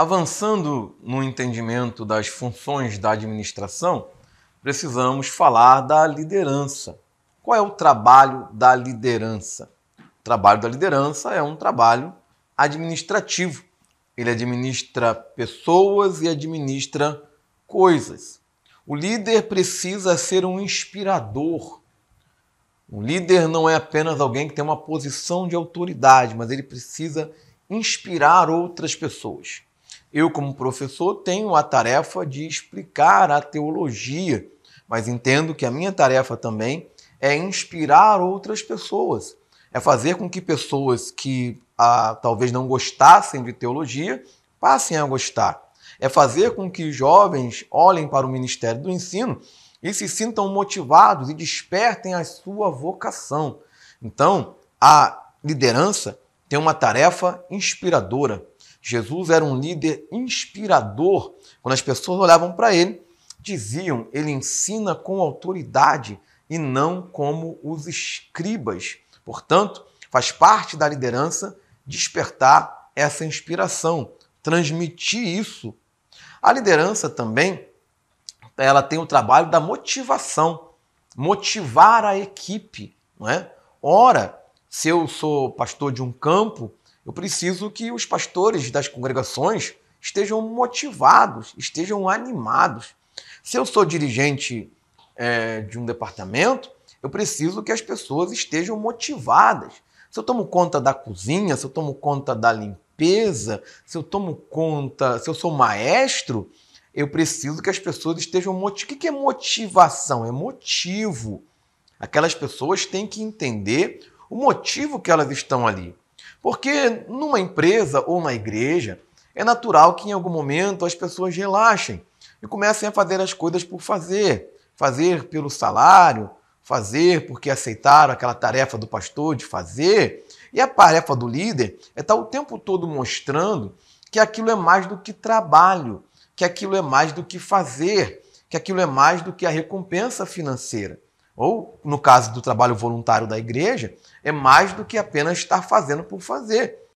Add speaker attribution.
Speaker 1: Avançando no entendimento das funções da administração, precisamos falar da liderança. Qual é o trabalho da liderança? O trabalho da liderança é um trabalho administrativo. Ele administra pessoas e administra coisas. O líder precisa ser um inspirador. O líder não é apenas alguém que tem uma posição de autoridade, mas ele precisa inspirar outras pessoas. Eu, como professor, tenho a tarefa de explicar a teologia, mas entendo que a minha tarefa também é inspirar outras pessoas, é fazer com que pessoas que ah, talvez não gostassem de teologia passem a gostar, é fazer com que jovens olhem para o Ministério do Ensino e se sintam motivados e despertem a sua vocação. Então, a liderança tem uma tarefa inspiradora, Jesus era um líder inspirador. Quando as pessoas olhavam para ele, diziam: ele ensina com autoridade e não como os escribas. Portanto, faz parte da liderança despertar essa inspiração, transmitir isso. A liderança também ela tem o trabalho da motivação, motivar a equipe, não é? Ora, se eu sou pastor de um campo, eu preciso que os pastores das congregações estejam motivados, estejam animados. Se eu sou dirigente é, de um departamento, eu preciso que as pessoas estejam motivadas. Se eu tomo conta da cozinha, se eu tomo conta da limpeza, se eu tomo conta, se eu sou maestro, eu preciso que as pessoas estejam motivadas. O que é motivação? É motivo. Aquelas pessoas têm que entender o motivo que elas estão ali. Porque numa empresa ou na igreja, é natural que em algum momento as pessoas relaxem e comecem a fazer as coisas por fazer, fazer pelo salário, fazer porque aceitaram aquela tarefa do pastor de fazer. E a tarefa do líder é estar tá o tempo todo mostrando que aquilo é mais do que trabalho, que aquilo é mais do que fazer, que aquilo é mais do que a recompensa financeira ou no caso do trabalho voluntário da igreja, é mais do que apenas estar fazendo por fazer.